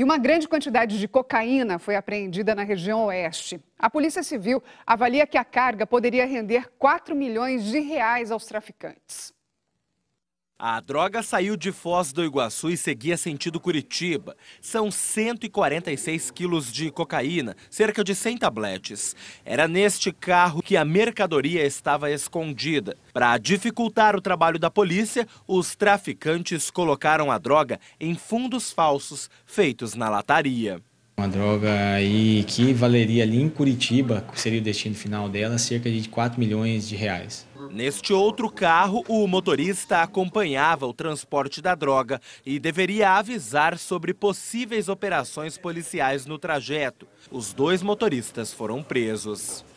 E uma grande quantidade de cocaína foi apreendida na região oeste. A Polícia Civil avalia que a carga poderia render 4 milhões de reais aos traficantes. A droga saiu de Foz do Iguaçu e seguia sentido Curitiba. São 146 quilos de cocaína, cerca de 100 tabletes. Era neste carro que a mercadoria estava escondida. Para dificultar o trabalho da polícia, os traficantes colocaram a droga em fundos falsos feitos na lataria. Uma droga aí que valeria ali em Curitiba, que seria o destino final dela, cerca de 4 milhões de reais. Neste outro carro, o motorista acompanhava o transporte da droga e deveria avisar sobre possíveis operações policiais no trajeto. Os dois motoristas foram presos.